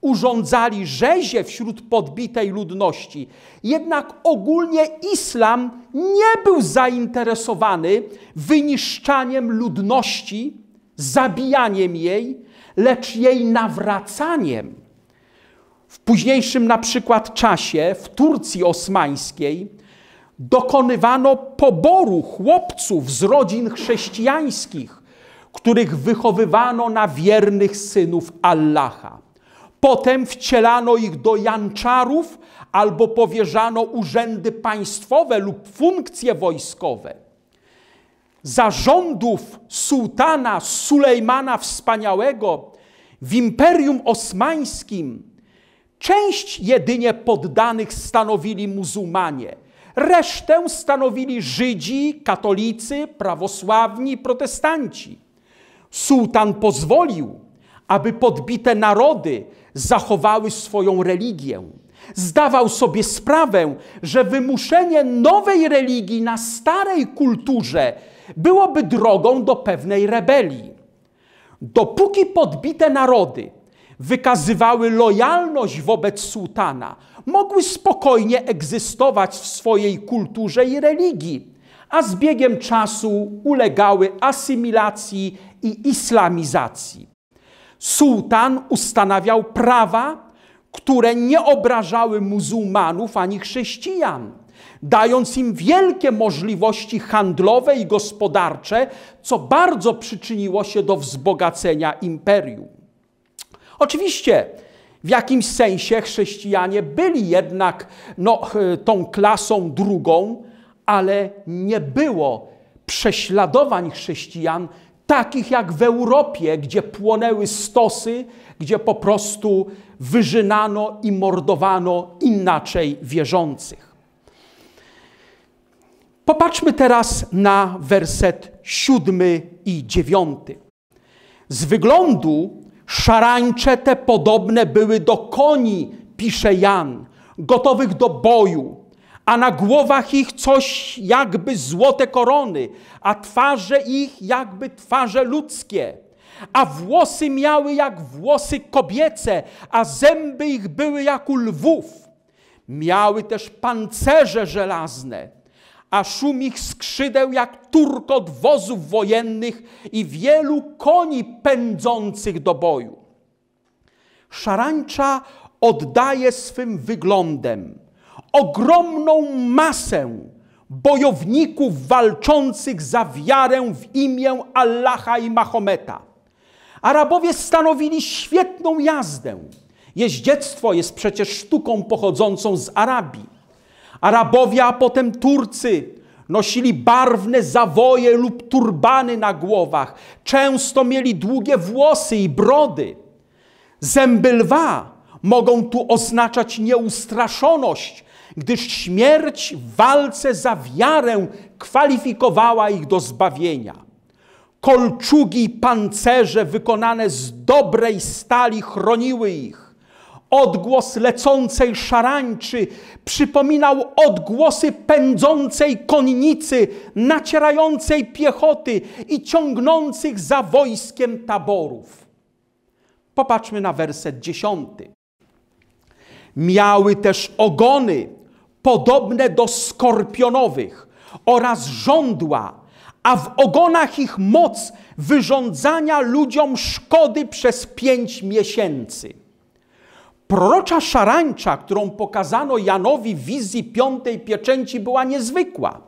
urządzali rzezie wśród podbitej ludności. Jednak ogólnie islam nie był zainteresowany wyniszczaniem ludności, zabijaniem jej, lecz jej nawracaniem. W późniejszym na przykład czasie w Turcji osmańskiej dokonywano poboru chłopców z rodzin chrześcijańskich, których wychowywano na wiernych synów Allaha. Potem wcielano ich do janczarów albo powierzano urzędy państwowe lub funkcje wojskowe. Zarządów sułtana Sulejmana Wspaniałego w Imperium Osmańskim część jedynie poddanych stanowili muzułmanie, resztę stanowili Żydzi, katolicy, prawosławni, protestanci. Sułtan pozwolił, aby podbite narody zachowały swoją religię. Zdawał sobie sprawę, że wymuszenie nowej religii na starej kulturze byłoby drogą do pewnej rebelii. Dopóki podbite narody wykazywały lojalność wobec sułtana, mogły spokojnie egzystować w swojej kulturze i religii, a z biegiem czasu ulegały asymilacji i islamizacji. Sułtan ustanawiał prawa, które nie obrażały muzułmanów ani chrześcijan, dając im wielkie możliwości handlowe i gospodarcze, co bardzo przyczyniło się do wzbogacenia imperium. Oczywiście, w jakimś sensie chrześcijanie byli jednak no, e, tą klasą drugą, ale nie było prześladowań chrześcijan takich jak w Europie, gdzie płonęły stosy, gdzie po prostu wyżynano i mordowano inaczej wierzących. Popatrzmy teraz na werset siódmy i dziewiąty. Z wyglądu szarańcze te podobne były do koni, pisze Jan, gotowych do boju, a na głowach ich coś jakby złote korony, a twarze ich jakby twarze ludzkie. A włosy miały jak włosy kobiece, a zęby ich były jak u lwów. Miały też pancerze żelazne, a szum ich skrzydeł jak turkot wozów wojennych i wielu koni pędzących do boju. Szarańcza oddaje swym wyglądem, ogromną masę bojowników walczących za wiarę w imię Allaha i Mahometa. Arabowie stanowili świetną jazdę. Jeździectwo jest przecież sztuką pochodzącą z Arabii. Arabowie, a potem Turcy, nosili barwne zawoje lub turbany na głowach, często mieli długie włosy i brody. Zęby lwa mogą tu oznaczać nieustraszoność, gdyż śmierć w walce za wiarę kwalifikowała ich do zbawienia. Kolczugi i pancerze wykonane z dobrej stali chroniły ich. Odgłos lecącej szarańczy przypominał odgłosy pędzącej konnicy, nacierającej piechoty i ciągnących za wojskiem taborów. Popatrzmy na werset dziesiąty. Miały też ogony, podobne do skorpionowych oraz żądła, a w ogonach ich moc wyrządzania ludziom szkody przez pięć miesięcy. Prorocza szarańcza, którą pokazano Janowi w wizji piątej pieczęci, była niezwykła.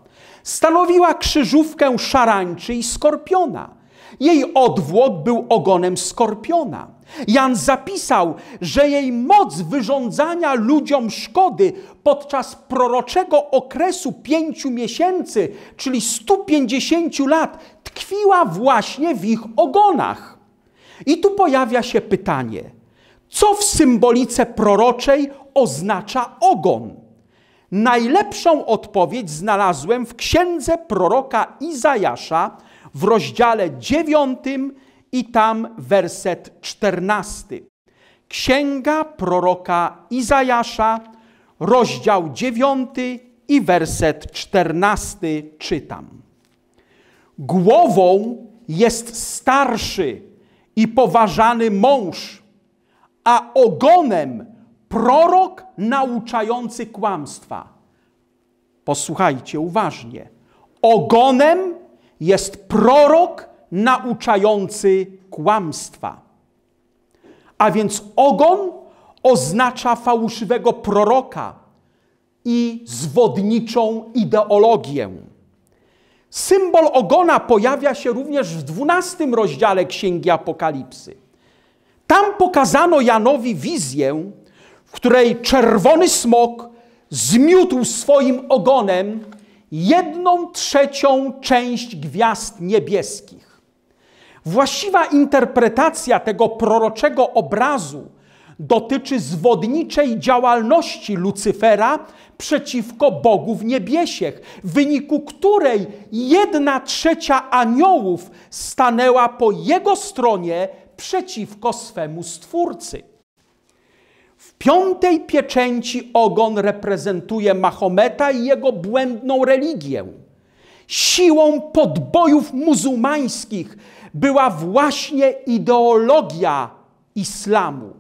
Stanowiła krzyżówkę szarańczy i skorpiona. Jej odwłok był ogonem skorpiona. Jan zapisał, że jej moc wyrządzania ludziom szkody podczas proroczego okresu pięciu miesięcy, czyli 150 lat, tkwiła właśnie w ich ogonach. I tu pojawia się pytanie, co w symbolice proroczej oznacza ogon? Najlepszą odpowiedź znalazłem w księdze proroka Izajasza w rozdziale dziewiątym i tam werset czternasty. Księga proroka Izajasza, rozdział dziewiąty i werset czternasty czytam. Głową jest starszy i poważany mąż, a ogonem prorok nauczający kłamstwa. Posłuchajcie uważnie. Ogonem jest prorok nauczający kłamstwa. A więc ogon oznacza fałszywego proroka i zwodniczą ideologię. Symbol ogona pojawia się również w dwunastym rozdziale Księgi Apokalipsy. Tam pokazano Janowi wizję, w której czerwony smok zmiótł swoim ogonem jedną trzecią część gwiazd niebieskich. Właściwa interpretacja tego proroczego obrazu dotyczy zwodniczej działalności Lucyfera przeciwko Bogu w niebiesiech, w wyniku której jedna trzecia aniołów stanęła po jego stronie przeciwko swemu stwórcy. W piątej pieczęci ogon reprezentuje Mahometa i jego błędną religię. Siłą podbojów muzułmańskich była właśnie ideologia islamu.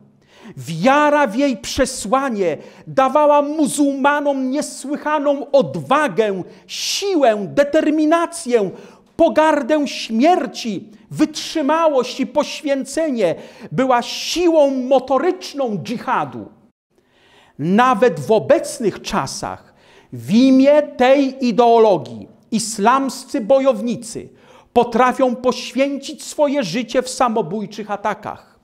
Wiara w jej przesłanie dawała muzułmanom niesłychaną odwagę, siłę, determinację, pogardę śmierci, wytrzymałość i poświęcenie. Była siłą motoryczną dżihadu. Nawet w obecnych czasach, w imię tej ideologii, islamscy bojownicy – potrafią poświęcić swoje życie w samobójczych atakach.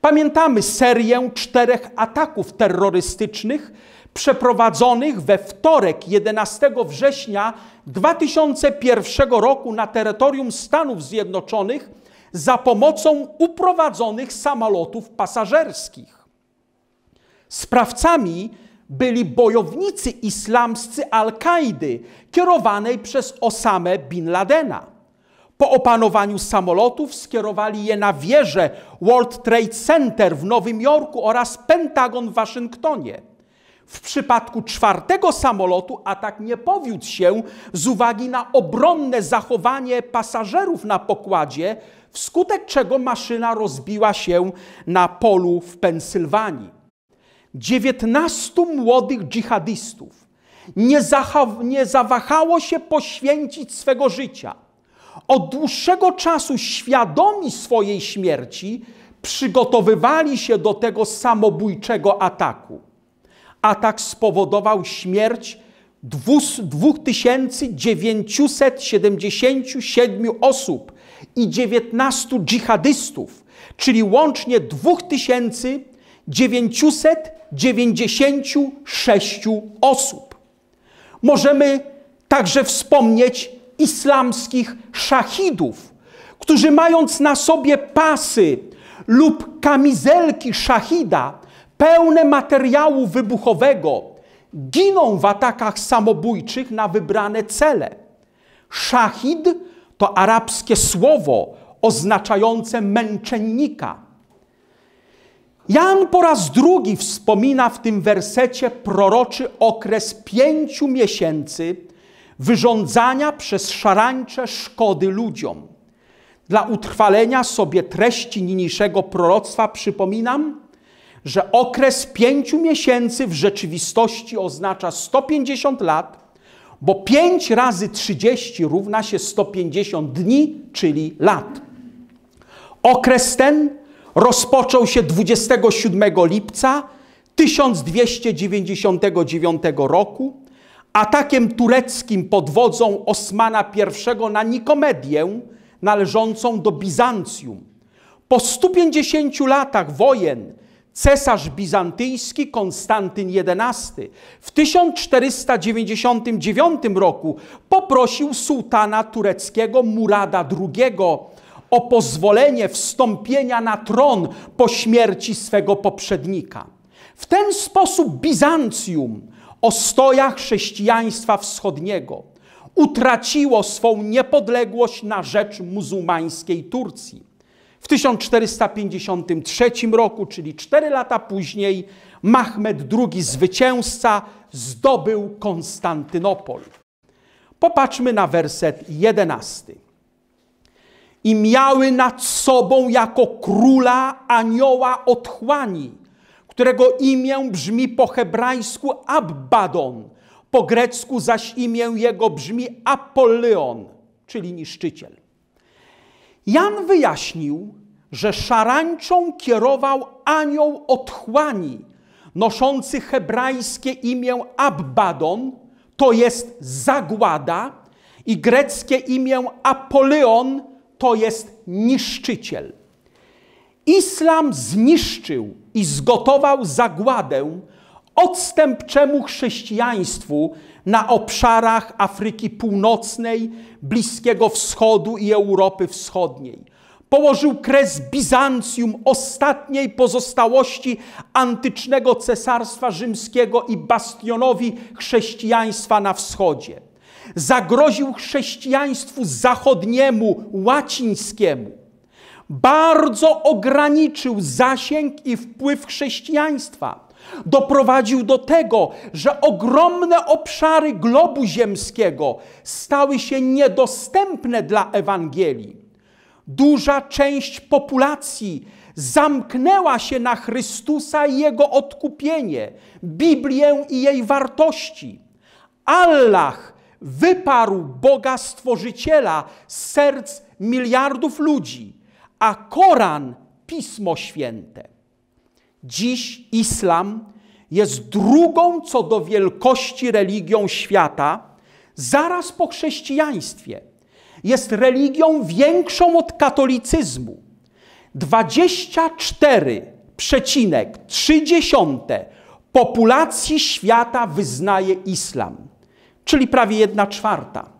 Pamiętamy serię czterech ataków terrorystycznych przeprowadzonych we wtorek 11 września 2001 roku na terytorium Stanów Zjednoczonych za pomocą uprowadzonych samolotów pasażerskich. Sprawcami byli bojownicy islamscy Al-Kaidy kierowanej przez Osamę bin Ladena. Po opanowaniu samolotów skierowali je na wieże World Trade Center w Nowym Jorku oraz Pentagon w Waszyngtonie. W przypadku czwartego samolotu atak nie powiódł się z uwagi na obronne zachowanie pasażerów na pokładzie, wskutek czego maszyna rozbiła się na polu w Pensylwanii. 19 młodych dżihadystów nie, nie zawahało się poświęcić swego życia – od dłuższego czasu świadomi swojej śmierci, przygotowywali się do tego samobójczego ataku. Atak spowodował śmierć 2977 osób i 19 dżihadystów, czyli łącznie 2996 osób. Możemy także wspomnieć islamskich szachidów, którzy mając na sobie pasy lub kamizelki szachida pełne materiału wybuchowego, giną w atakach samobójczych na wybrane cele. Szachid to arabskie słowo oznaczające męczennika. Jan po raz drugi wspomina w tym wersecie proroczy okres pięciu miesięcy, wyrządzania przez szarańcze szkody ludziom. Dla utrwalenia sobie treści niniejszego proroctwa przypominam, że okres pięciu miesięcy w rzeczywistości oznacza 150 lat, bo 5 razy 30 równa się 150 dni, czyli lat. Okres ten rozpoczął się 27 lipca 1299 roku atakiem tureckim pod wodzą Osmana I na Nikomedię należącą do Bizancjum. Po 150 latach wojen cesarz bizantyjski Konstantyn XI w 1499 roku poprosił sułtana tureckiego Murada II o pozwolenie wstąpienia na tron po śmierci swego poprzednika. W ten sposób Bizancjum ostoja chrześcijaństwa wschodniego utraciło swą niepodległość na rzecz muzułmańskiej Turcji. W 1453 roku, czyli cztery lata później, Mahmed II zwycięzca zdobył Konstantynopol. Popatrzmy na werset 11. I miały nad sobą jako króla anioła otchłani, którego imię brzmi po hebrajsku Abbadon, po grecku zaś imię jego brzmi Apolleon, czyli niszczyciel. Jan wyjaśnił, że szarańczą kierował anioł otchłani, noszący hebrajskie imię Abbadon, to jest zagłada, i greckie imię Apoleon, to jest niszczyciel. Islam zniszczył i zgotował zagładę odstępczemu chrześcijaństwu na obszarach Afryki Północnej, Bliskiego Wschodu i Europy Wschodniej. Położył kres Bizancjum, ostatniej pozostałości antycznego cesarstwa rzymskiego i bastionowi chrześcijaństwa na wschodzie. Zagroził chrześcijaństwu zachodniemu, łacińskiemu bardzo ograniczył zasięg i wpływ chrześcijaństwa. Doprowadził do tego, że ogromne obszary globu ziemskiego stały się niedostępne dla Ewangelii. Duża część populacji zamknęła się na Chrystusa i jego odkupienie, Biblię i jej wartości. Allah wyparł Boga Stworzyciela z serc miliardów ludzi a Koran Pismo Święte. Dziś islam jest drugą co do wielkości religią świata, zaraz po chrześcijaństwie. Jest religią większą od katolicyzmu. 24,3 populacji świata wyznaje islam, czyli prawie 1 czwarta.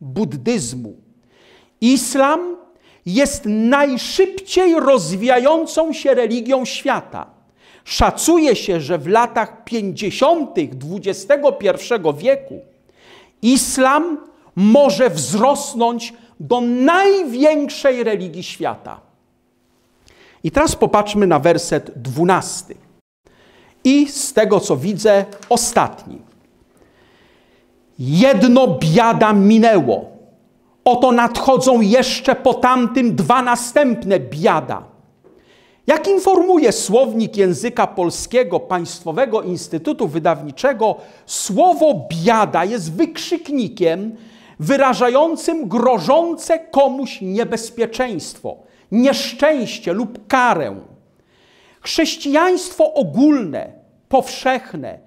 buddyzmu. Islam jest najszybciej rozwijającą się religią świata. Szacuje się, że w latach 50. XXI wieku islam może wzrosnąć do największej religii świata. I teraz popatrzmy na werset 12. I z tego co widzę, ostatni. Jedno biada minęło. Oto nadchodzą jeszcze po tamtym dwa następne biada. Jak informuje słownik języka polskiego Państwowego Instytutu Wydawniczego, słowo biada jest wykrzyknikiem wyrażającym grożące komuś niebezpieczeństwo, nieszczęście lub karę. Chrześcijaństwo ogólne, powszechne,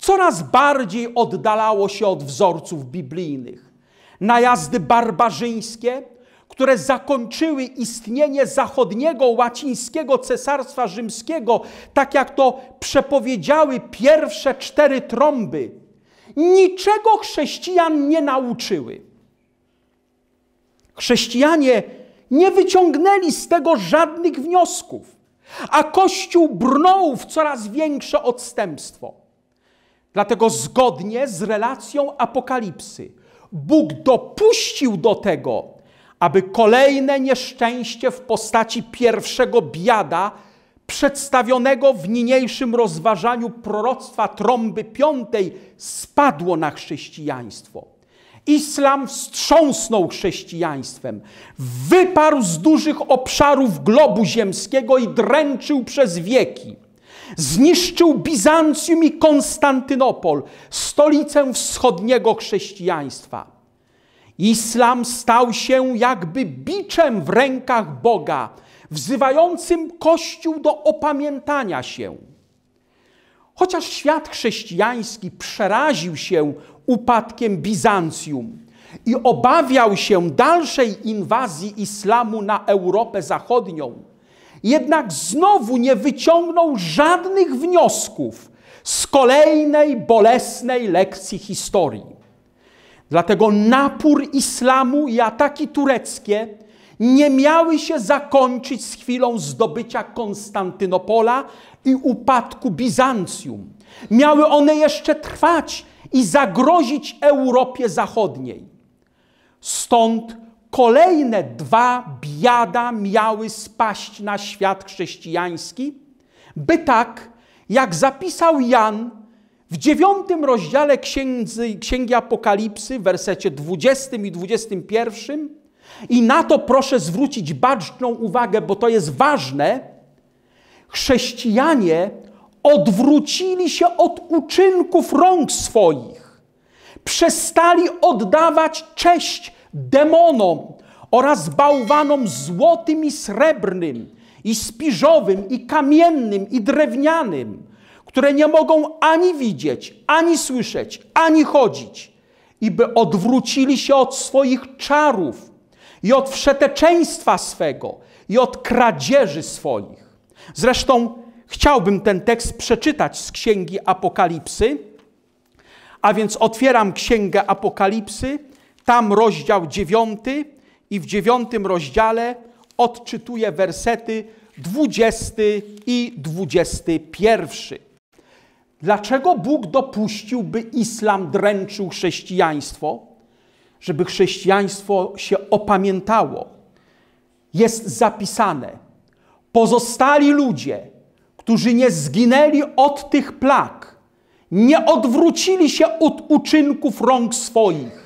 coraz bardziej oddalało się od wzorców biblijnych. Najazdy barbarzyńskie, które zakończyły istnienie zachodniego łacińskiego cesarstwa rzymskiego, tak jak to przepowiedziały pierwsze cztery trąby, niczego chrześcijan nie nauczyły. Chrześcijanie nie wyciągnęli z tego żadnych wniosków, a Kościół brnął w coraz większe odstępstwo. Dlatego zgodnie z relacją Apokalipsy, Bóg dopuścił do tego, aby kolejne nieszczęście w postaci pierwszego biada, przedstawionego w niniejszym rozważaniu proroctwa trąby piątej, spadło na chrześcijaństwo. Islam wstrząsnął chrześcijaństwem, wyparł z dużych obszarów globu ziemskiego i dręczył przez wieki. Zniszczył Bizancjum i Konstantynopol, stolicę wschodniego chrześcijaństwa. Islam stał się jakby biczem w rękach Boga, wzywającym Kościół do opamiętania się. Chociaż świat chrześcijański przeraził się upadkiem Bizancjum i obawiał się dalszej inwazji islamu na Europę Zachodnią, jednak znowu nie wyciągnął żadnych wniosków z kolejnej bolesnej lekcji historii. Dlatego napór islamu i ataki tureckie nie miały się zakończyć z chwilą zdobycia Konstantynopola i upadku Bizancjum. Miały one jeszcze trwać i zagrozić Europie Zachodniej. Stąd Kolejne dwa biada miały spaść na świat chrześcijański, by tak, jak zapisał Jan w dziewiątym rozdziale Księgi, Księgi Apokalipsy, wersecie 20 i 21, i na to proszę zwrócić baczną uwagę, bo to jest ważne, chrześcijanie odwrócili się od uczynków rąk swoich, przestali oddawać cześć demonom oraz bałwanom złotym i srebrnym, i spiżowym, i kamiennym, i drewnianym, które nie mogą ani widzieć, ani słyszeć, ani chodzić, i by odwrócili się od swoich czarów i od wszeteczeństwa swego i od kradzieży swoich. Zresztą chciałbym ten tekst przeczytać z Księgi Apokalipsy, a więc otwieram Księgę Apokalipsy, tam rozdział dziewiąty i w dziewiątym rozdziale odczytuję wersety 20 i 21. Dlaczego Bóg dopuścił, by islam dręczył chrześcijaństwo? Żeby chrześcijaństwo się opamiętało. Jest zapisane: Pozostali ludzie, którzy nie zginęli od tych plag, nie odwrócili się od uczynków rąk swoich,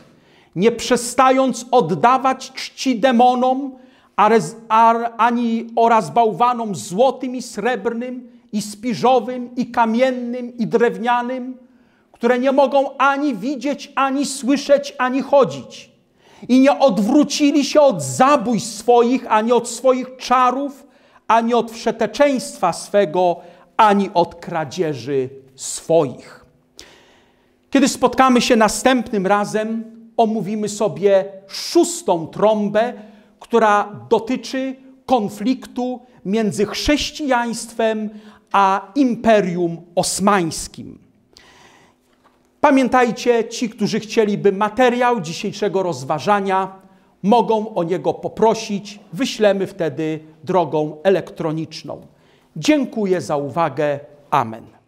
nie przestając oddawać czci demonom, ani oraz bałwanom złotym i srebrnym, i spiżowym, i kamiennym, i drewnianym, które nie mogą ani widzieć, ani słyszeć, ani chodzić. I nie odwrócili się od zabójstw swoich, ani od swoich czarów, ani od wszeteczeństwa swego, ani od kradzieży swoich. Kiedy spotkamy się następnym razem, omówimy sobie szóstą trąbę, która dotyczy konfliktu między chrześcijaństwem a Imperium Osmańskim. Pamiętajcie, ci, którzy chcieliby materiał dzisiejszego rozważania, mogą o niego poprosić. Wyślemy wtedy drogą elektroniczną. Dziękuję za uwagę. Amen.